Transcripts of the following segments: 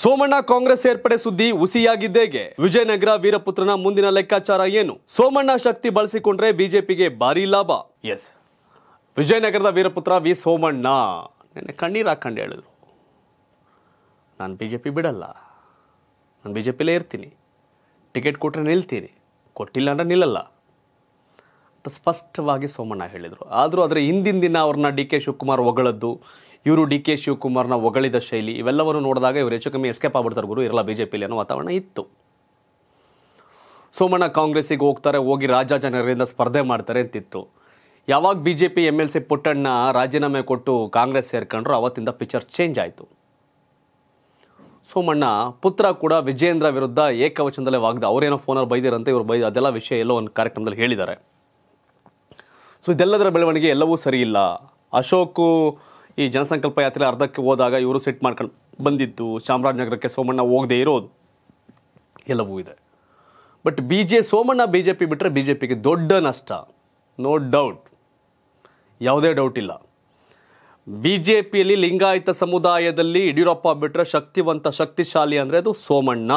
ಸೋಮಣ್ಣ ಕಾಂಗ್ರೆಸ್ ಸೇರ್ಪಡೆ ಸುದ್ದಿ ಹುಸಿಯಾಗಿದ್ದೇಗೆ ವಿಜಯನಗರ ವೀರಪುತ್ರನ ಮುಂದಿನ ಲೆಕ್ಕಾಚಾರ ಏನು ಸೋಮಣ್ಣ ಶಕ್ತಿ ಬಳಸಿಕೊಂಡ್ರೆ ಬಿಜೆಪಿಗೆ ಭಾರಿ ಲಾಭ ಎಸ್ ವಿಜಯನಗರದ ವೀರಪುತ್ರ ವಿ ಸೋಮಣ್ಣ ನೆನೆ ಕಣ್ಣೀರು ಹಾಕೊಂಡು ಹೇಳಿದ್ರು ನಾನು ಬಿಜೆಪಿ ಬಿಡಲ್ಲ ನಾನು ಬಿಜೆಪಿಲೇ ಇರ್ತೀನಿ ಟಿಕೆಟ್ ಕೊಟ್ಟರೆ ನಿಲ್ತೀನಿ ಕೊಟ್ಟಿಲ್ಲ ಅಂದ್ರೆ ನಿಲ್ಲಲ್ಲ ಅಂತ ಸ್ಪಷ್ಟವಾಗಿ ಸೋಮಣ್ಣ ಹೇಳಿದರು ಆದರೂ ಅದರ ಹಿಂದಿನ ದಿನ ಅವ್ರನ್ನ ಡಿ ಕೆ ಶಿವಕುಮಾರ್ ಒಗಳದ್ದು ಇವರು ಡಿ ಕೆ ಶಿವಕುಮಾರ್ನ ಒಗಳಿದ ಶೈಲಿ ಇವೆಲ್ಲವನ್ನು ನೋಡಿದಾಗ ಇವರು ಹೆಚ್ಚು ಕಮ್ಮಿ ಎಸ್ಕೇಪ್ ಆಗ್ಬಿಡ್ತಾರೆ ಗುರು ಇರಲ್ಲ ಬಿ ಜೆ ಪಿಲಿ ಅನ್ನೋ ವಾತಾವರಣ ಇತ್ತು ಸೋಮಣ್ಣ ಕಾಂಗ್ರೆಸ್ಸಿಗೆ ಹೋಗ್ತಾರೆ ಹೋಗಿ ಜನರಿಂದ ಸ್ಪರ್ಧೆ ಮಾಡ್ತಾರೆ ಅಂತಿತ್ತು ಯಾವಾಗ B J P M L C Puttanna ರಾಜೀನಾಮೆ ಕೊಟ್ಟು ಕಾಂಗ್ರೆಸ್ ಸೇರ್ಕೊಂಡ್ರು ಅವತ್ತಿಂದ ಪಿಕ್ಚರ್ ಚೇಂಜ್ ಆಯಿತು ಸೋಮಣ್ಣ ಪುತ್ರ ಕೂಡ ವಿಜಯೇಂದ್ರ ವಿರುದ್ಧ ಏಕವಚನದಲ್ಲೇ ವಾಗ್ದ ಅವರೇನೋ ಫೋನಲ್ಲಿ ಬೈದಿರಂತೆ ಇವರು ಬೈದ ಅದೆಲ್ಲ ವಿಷಯ ಎಲ್ಲೋ ಒಂದು ಕಾರ್ಯಕ್ರಮದಲ್ಲಿ ಹೇಳಿದ್ದಾರೆ ಸೊ ಇದೆಲ್ಲದರ ಬೆಳವಣಿಗೆ ಎಲ್ಲವೂ ಸರಿಯಿಲ್ಲ ಅಶೋಕು ಈ ಜನಸಂಕಲ್ಪ ಯಾತ್ರೆ ಅರ್ಧಕ್ಕೆ ಹೋದಾಗ ಇವರು ಸೆಟ್ ಮಾಡ್ಕೊಂಡು ಬಂದಿದ್ದು ಚಾಮರಾಜನಗರಕ್ಕೆ ಸೋಮಣ್ಣ ಹೋಗದೆ ಇರೋದು ಎಲ್ಲವೂ ಇದೆ but B J Somanna B J P ಬಿಟ್ಟರೆ ಬಿ ಜೆ ಪಿಗೆ ದೊಡ್ಡ ನಷ್ಟ ನೋ ಡೌಟ್ ಯಾವುದೇ ಡೌಟ್ ಇಲ್ಲ ಬಿ ಜೆ ಪಿಯಲ್ಲಿ ಲಿಂಗಾಯತ ಸಮುದಾಯದಲ್ಲಿ ಯಡಿಯೂರಪ್ಪ ಬಿಟ್ಟರೆ ಶಕ್ತಿವಂತ ಶಕ್ತಿಶಾಲಿ ಅಂದರೆ ಅದು ಸೋಮಣ್ಣ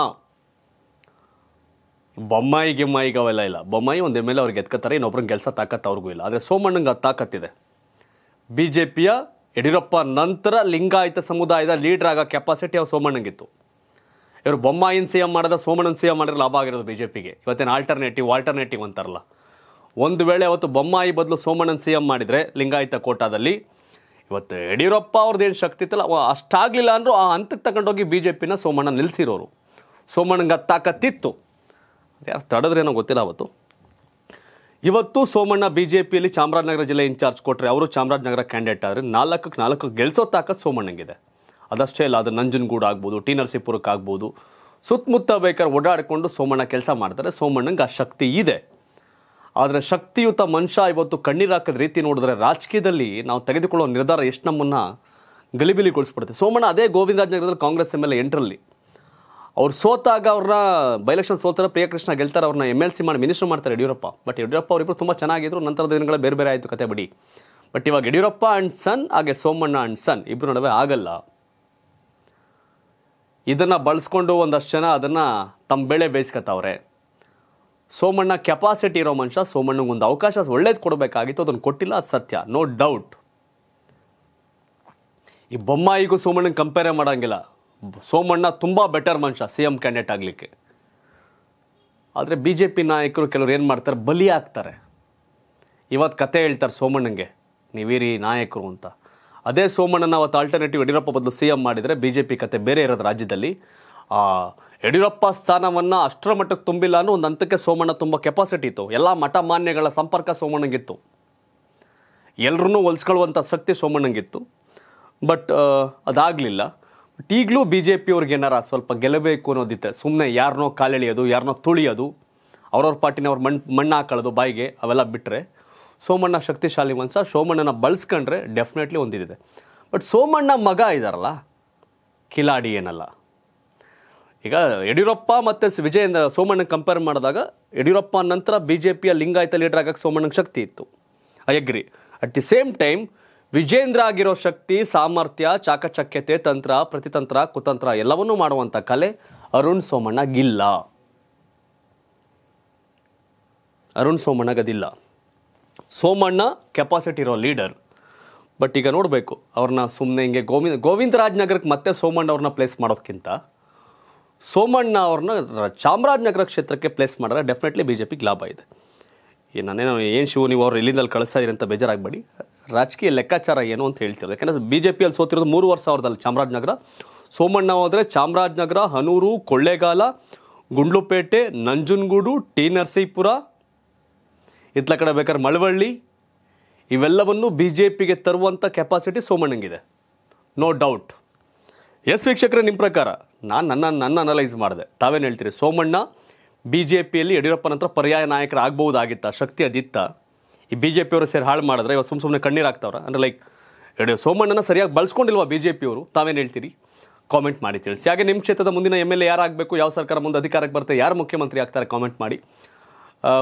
ಬೊಮ್ಮಾಯಿ ಗಿಮ್ಮಾಯಿ ಅವೆಲ್ಲ ಇಲ್ಲ ಬೊಮ್ಮಾಯಿ ಒಂದು ಎಮ್ ಎಲ್ ಅವ್ರಿಗೆ ಎತ್ಕೋತಾರೆ ಇನ್ನೊಬ್ರಿಗೆ ಕೆಲಸ ತಾಕತ್ತು ಅವ್ರಿಗೂ ಇಲ್ಲ ಆದರೆ ಸೋಮಣ್ಣಂಗೆ ಅದು ತಾಕತ್ತಿದೆ ಬಿ ಜೆ ಪಿಯ ಯಡಿಯೂರಪ್ಪ ನಂತರ ಲಿಂಗಾಯತ ಸಮುದಾಯದ ಲೀಡರ್ ಆಗೋ ಕೆಪಾಸಿಟಿ ಅವ್ರು ಸೋಮಣ್ಣಂಗಿತ್ತು ಇವರು ಬೊಮ್ಮಾಯಿನ ಸಿ ಎಂ ಮಾಡಿದ ಸೋಮಣ್ಣನ ಸಿ ಎಂ ಮಾಡಿದ್ರೆ ಲಾಭ ಆಗಿರೋದು ಬಿ ಜೆ ಪಿಗೆ ಇವತ್ತೇನು ಆಲ್ಟರ್ನೇಟಿವ್ ಆಲ್ಟರ್ನೇಟಿವ್ ಅಂತಾರಲ್ಲ ಒಂದು ವೇಳೆ ಅವತ್ತು ಬೊಮ್ಮಾಯಿ ಬದಲು ಸೋಮಣ್ಣನ ಸಿ ಎಂ ಮಾಡಿದರೆ ಲಿಂಗಾಯತ ಕೋಟಾದಲ್ಲಿ ಇವತ್ತು ಯಡಿಯೂರಪ್ಪ ಅವ್ರದ್ದು ಏನು ಶಕ್ತಿ ಇತ್ತಲ್ಲ ಅಷ್ಟಾಗಲಿಲ್ಲ ಅಂದರೂ ಆ ಹಂತಕ್ಕೆ ತಗೊಂಡೋಗಿ ಬಿ ಜೆ ಪಿನ ಸೋಮಣ್ಣ ನಿಲ್ಲಿಸಿರೋರು ಸೋಮಣ್ಣಂಗೆ ತಾಕತ್ತಿತ್ತು ಯಾರು ತಡೆದ್ರೇನೋ ಗೊತ್ತಿಲ್ಲ ಅವತ್ತು ಇವತ್ತು ಸೋಮಣ್ಣ ಬಿಜೆಪಿಯಲ್ಲಿ ಚಾಮರಾಜನಗರ ಜಿಲ್ಲೆ ಇನ್ಚಾರ್ಜ್ ಕೊಟ್ಟರೆ ಅವರು ಚಾಮರಾಜನಗರ ಕ್ಯಾಂಡಿಡೇಟ್ ಆದರೆ ನಾಲ್ಕಕ್ಕೆ ನಾಲ್ಕು ಗೆಲ್ಸೋ ತಾಕತ್ ಸೋಮಣ್ಣಂಗಿದೆ ಅದಷ್ಟೇ ಅಲ್ಲ ಅದು ನಂಜನಗೂಡು ಆಗ್ಬೋದು ಟಿ ನರಸೀಪುರಕ್ಕೆ ಆಗ್ಬೋದು ಸುತ್ತಮುತ್ತ ಬೇಕಾದ್ರೆ ಓಡಾಡಿಕೊಂಡು ಸೋಮಣ್ಣ ಕೆಲಸ ಮಾಡ್ತಾರೆ ಸೋಮಣ್ಣಂಗೆ ಆ ಶಕ್ತಿ ಇದೆ ಆದರೆ ಶಕ್ತಿಯುತ ಮನುಷ್ಯ ಇವತ್ತು ಕಣ್ಣೀರಾಕದ ರೀತಿ ನೋಡಿದ್ರೆ ರಾಜಕೀಯದಲ್ಲಿ ನಾವು ತೆಗೆದುಕೊಳ್ಳೋ ನಿರ್ಧಾರ ಎಷ್ಟು ನಮ್ಮನ್ನು ಗಲಿಬಿಲಿಗೊಳಿಸ್ಬಿಡುತ್ತೆ ಸೋಮಣ್ಣ ಅದೇ ಗೋವಿಂದರಾಜನಗರದಲ್ಲಿ ಕಾಂಗ್ರೆಸ್ ಎಮ್ ಎಲ್ ಎಂಟ್ರಲ್ಲಿ ಅವ್ರು ಸೋತಾಗ ಅವ್ರನ್ನ ಬೈಲೆಕ್ಷನ್ ಸೋತರ ಪ್ರಿಯಕೃಷ್ಣ ಗೆಲ್ತಾರೆ ಅವ್ರನ್ನ ಎಮ್ ಎಲ್ ಸಿ ಮಾಡಿ ಮಿನಿಸ್ಟರ್ ಮಾಡ್ತಾರೆ ಯಡಿಯೂರಪ್ಪ ಬಟ್ ಯಡಿಯೂರಪ್ಪ ಅವರಿಬ್ಬರು ತುಂಬ ಚೆನ್ನಾಗಿದ್ರು ನಂತರದ ದಿನಗಳ ಬೇರೆ ಬೇರೆ ಆಯಿತು ಕತೆ ಬಿಡಿ ಬಟ್ ಇವಾಗ ಯಡಿಯೂರಪ್ಪ ಆ್ಯಂಡ್ ಸನ್ ಹಾಗೆ ಸೋಮಣ್ಣ ಆ್ಯಂಡ್ ಸನ್ ಇಬ್ಬರು ನಡುವೆ ಆಗಲ್ಲ ಇದನ್ನು ಬಳಸ್ಕೊಂಡು ಒಂದಷ್ಟು ಜನ ಅದನ್ನು ತಮ್ಮ ಬೆಳೆ ಬೇಯಿಸ್ಕತ್ತವ್ರೆ ಸೋಮಣ್ಣ ಕೆಪಾಸಿಟಿ ಇರೋ ಮನುಷ್ಯ ಸೋಮಣ್ಣಗೆ ಒಂದು ಅವಕಾಶ ಒಳ್ಳೇದು ಕೊಡಬೇಕಾಗಿತ್ತು ಅದನ್ನು ಕೊಟ್ಟಿಲ್ಲ ಅದು ಸತ್ಯ ನೋ ಡೌಟ್ ಈ ಬೊಮ್ಮಾಯಿಗೂ ಸೋಮಣ್ಣಗೆ ಕಂಪೇರೇ ಮಾಡೋಂಗಿಲ್ಲ ಸೋಮಣ್ಣ ತುಂಬ ಬೆಟರ್ ಮನುಷ್ಯ ಸಿ ಎಮ್ ಕ್ಯಾಂಡಿಡೇಟ್ ಆಗಲಿಕ್ಕೆ ಆದರೆ ಬಿ ಜೆ ಪಿ ನಾಯಕರು ಕೆಲವ್ರು ಏನು ಮಾಡ್ತಾರೆ ಬಲಿ ಆಗ್ತಾರೆ ಇವತ್ತು ಕತೆ ಹೇಳ್ತಾರೆ ಸೋಮಣ್ಣಂಗೆ ನೀವೀರಿ ನಾಯಕರು ಅಂತ ಅದೇ ಸೋಮಣ್ಣನ ಅವತ್ತು ಆಲ್ಟರ್ನೇಟಿವ್ ಯಡಿಯೂರಪ್ಪ ಬದಲು ಸಿ ಎಮ್ ಮಾಡಿದರೆ ಬಿ ಜೆ ಪಿ ಕತೆ ಬೇರೆ ಇರೋದು ರಾಜ್ಯದಲ್ಲಿ ಯಡಿಯೂರಪ್ಪ ಸ್ಥಾನವನ್ನು ಅಷ್ಟರ ಮಟ್ಟಕ್ಕೆ ತುಂಬಿಲ್ಲ ಅನ್ನೋ ಒಂದು ಹಂತಕ್ಕೆ ಸೋಮಣ್ಣ ತುಂಬ ಕೆಪಾಸಿಟಿ ಇತ್ತು ಎಲ್ಲ ಮಠ ಮಾನ್ಯಗಳ ಸಂಪರ್ಕ ಸೋಮಣ್ಣಂಗಿತ್ತು ಎಲ್ಲರೂ ಹೊಲಿಸ್ಕೊಳ್ಳುವಂಥ ಶಕ್ತಿ ಸೋಮಣ್ಣಂಗಿತ್ತು ಬಟ್ ಅದಾಗಲಿಲ್ಲ ಈಗಲೂ ಬಿ ಜೆ ಏನಾರ ಸ್ವಲ್ಪ ಗೆಲ್ಲಬೇಕು ಅನ್ನೋದಿತ್ತೆ ಸುಮ್ಮನೆ ಯಾರನ್ನೋ ಕಾಲೆಳೆಯೋದು ಯಾರನ್ನೋ ತುಳಿಯೋದು ಅವ್ರವ್ರ ಪಾರ್ಟಿನವ್ರ ಮಣ್ ಮಣ್ಣು ಹಾಕೊಳ್ಳೋದು ಬಾಯಿಗೆ ಅವೆಲ್ಲ ಬಿಟ್ಟರೆ ಸೋಮಣ್ಣ ಶಕ್ತಿಶಾಲಿ ಮನ್ಸ ಸೋಮಣ್ಣನ ಬಳಸ್ಕೊಂಡ್ರೆ ಡೆಫಿನೆಟ್ಲಿ ಒಂದಿದೆ ಬಟ್ ಸೋಮಣ್ಣ ಮಗ ಇದ್ದಾರಲ್ಲ ಕಿಲಾಡಿ ಏನಲ್ಲ ಈಗ ಯಡಿಯೂರಪ್ಪ ಮತ್ತು ವಿಜಯೇಂದ್ರ ಸೋಮಣ್ಣ ಕಂಪೇರ್ ಮಾಡಿದಾಗ ಯಡಿಯೂರಪ್ಪ ನಂತರ ಬಿ ಜೆ ಪಿಯ ಲಿಂಗಾಯತ ಲೀಡರ್ ಆಗಕ್ಕೆ ಸೋಮಣ್ಣನ ಶಕ್ತಿ ಇತ್ತು I agree at the same time Vijendra ಆಗಿರೋ ಶಕ್ತಿ ಸಾಮರ್ಥ್ಯ ಚಾಕಚಕ್ಯತೆ ತಂತ್ರ ಪ್ರತಿತಂತ್ರ ಕುತಂತ್ರ ಎಲ್ಲವನ್ನೂ ಮಾಡುವಂಥ ಕಲೆ ಅರುಣ್ ಸೋಮಣ್ಣಗಿಲ್ಲ ಅರುಣ್ ಸೋಮಣ್ಣಗದಿಲ್ಲ ಸೋಮಣ್ಣ ಕೆಪಾಸಿಟಿ ಇರೋ ಲೀಡರ್ ಬಟ್ ಈಗ ನೋಡಬೇಕು ಅವ್ರನ್ನ ಸುಮ್ಮನೆ ಹಿಂಗೆ ಗೋವಿಂದ ರಾಜನಗರಕ್ಕೆ ಮತ್ತೆ ಸೋಮಣ್ಣ ಅವ್ರನ್ನ ಪ್ಲೇಸ್ ಮಾಡೋದಕ್ಕಿಂತ ಸೋಮಣ್ಣ ಅವ್ರನ್ನ ಚಾಮರಾಜನಗರ ಕ್ಷೇತ್ರಕ್ಕೆ ಪ್ಲೇಸ್ ಮಾಡಿದ್ರೆ ಡೆಫಿನೆಟ್ಲಿ ಬಿ ಜೆ ಪಿಗೆ ಲಾಭ ಇದೆ ನಾನೇನೋ ಏನು ಶಿವ ನೀವು ಅವ್ರು ಇಲ್ಲಿಂದಲ್ಲಿ ಕಳಿಸ್ತಾ ಅಂತ ಬೇಜಾರಾಗಬೇಡಿ ರಾಜಕೀಯ ಲೆಕ್ಕಾಚಾರ ಏನು ಅಂತ ಹೇಳ್ತಿರೋದು ಯಾಕಂದರೆ ಬಿ ಜೆ ಪಿಯಲ್ಲಿ ಸೋತಿರೋದು ವರ್ಷ ಸಾವಿರದಲ್ಲಿ ಚಾಮರಾಜನಗರ ಸೋಮಣ್ಣ ಹೋದರೆ ಚಾಮರಾಜನಗರ ಹನೂರು ಕೊಳ್ಳೇಗಾಲ ಗುಂಡ್ಲುಪೇಟೆ ನಂಜನಗೂಡು ಟಿ ನರಸೀಪುರ ಇತ್ಲ ಕಡೆ ಬೇಕಾದ್ರೆ ಮಳವಳ್ಳಿ ಇವೆಲ್ಲವನ್ನು ಬಿ ಜೆ ಪಿಗೆ ತರುವಂಥ ಕೆಪಾಸಿಟಿ ಸೋಮಣ್ಣಂಗಿದೆ ನೋ ಡೌಟ್ ಎಸ್ ವೀಕ್ಷಕರೇ ನಿಮ್ಮ ಪ್ರಕಾರ ನಾನು ನನ್ನ ನನ್ನ ಅನಲೈಸ್ ಮಾಡಿದೆ ತಾವೇನು ಹೇಳ್ತೀರಿ ಸೋಮಣ್ಣ ಬಿ ಜೆ ಪಿಯಲ್ಲಿ ಯಡಿಯೂರಪ್ಪ ನಾಯಕರ ಪರ್ಯಾಯ ನಾಯಕರಾಗಬಹುದಾಗಿತ್ತ ಶಕ್ತಿ ಅದಿತ್ತ ಈ ಬಿ ಜೆ ಪಿಯವರು ಸೇರಿ ಹಾಳು ಮಾಡಿದ್ರೆ ಇವಾಗ ಸುಮ್ಮ ಸುಮ್ಮನೆ ಕಣ್ಣೀರು ಆಗ್ತಾವ್ರ ಅಂದರೆ ಲೈಕ್ ಎರಡು ಸೋಮಣ್ಣನ ಸರಿಯಾಗಿ ಬಳಸ್ಕೊಂಡಿಲ್ವಾ ಬಿ ಜೆ ಪಿಯವರು ತಾವೇನು ಹೇಳ್ತೀರಿ ಕಾಮೆಂಟ್ ಮಾಡಿ ತಿಳಿಸಿ ಹಾಗೆ ನಿಮ್ಮ ಕ್ಷೇತ್ರದ ಮುಂದಿನ ಎಮ್ ಎಲ್ ಎ ಯಾರಾಗಬೇಕು ಯಾವ ಸರ್ಕಾರ ಮುಂದೆ ಅಧಿಕಾರಕ್ಕೆ ಬರ್ತಾರೆ ಯಾರು ಮುಖ್ಯಮಂತ್ರಿ ಆಗ್ತಾರೆ ಕಾಮೆಂಟ್ ಮಾಡಿ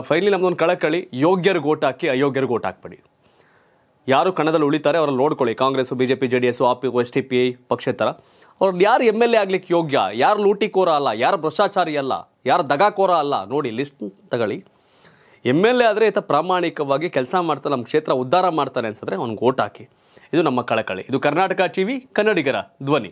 ಫೈನಲಿ ನಮ್ಮದೊಂದು ಕಳಕಳಿ ಯೋಗ್ಯರಿಗೆ ಓಟ್ ಹಾಕಿ ಅಯೋಗ್ಯರಿಗೆ ಓಟ್ ಹಾಕ್ಬೇಡಿ ಯಾರು ಕಣದಲ್ಲಿ ಉಳಿತಾರೆ ಅವ್ರನ್ನ ನೋಡ್ಕೊಳ್ಳಿ Congress B J P J D S AAP S D P I ಪಕ್ಷೇತರ ಅವ್ರನ್ನ ಯಾರು ಎಮ್ ಎಲ್ ಎ ಆಗ್ಲಿಕ್ಕೆ ಯೋಗ್ಯ ಯಾರು ಲೂಟಿಕೋರ ಅಲ್ಲ ಯಾರು ಭ್ರಷ್ಟಾಚಾರಿ ಅಲ್ಲ ಯಾರು ದಗಾಕೋರ ಅಲ್ಲ ನೋಡಿ ಲಿಸ್ಟ್ ತಗೊಳ್ಳಿ ಎಮ್ ಎಲ್ ಎ ಆದರೆ ಈತ ಪ್ರಾಮಾಣಿಕವಾಗಿ ಕೆಲಸ ಮಾಡ್ತಾ ನಮ್ಮ ಕ್ಷೇತ್ರ ಉದ್ಧಾರ ಮಾಡ್ತಾನೆ ಅನ್ಸಿದ್ರೆ ಅವ್ನಿಗೆ ಓಟ್ ಹಾಕಿ ಇದು ನಮ್ಮ ಕಳಕಳಿ ಇದು ಕರ್ನಾಟಕ ವಿ ಕನ್ನಡಿಗರ ಧ್ವನಿ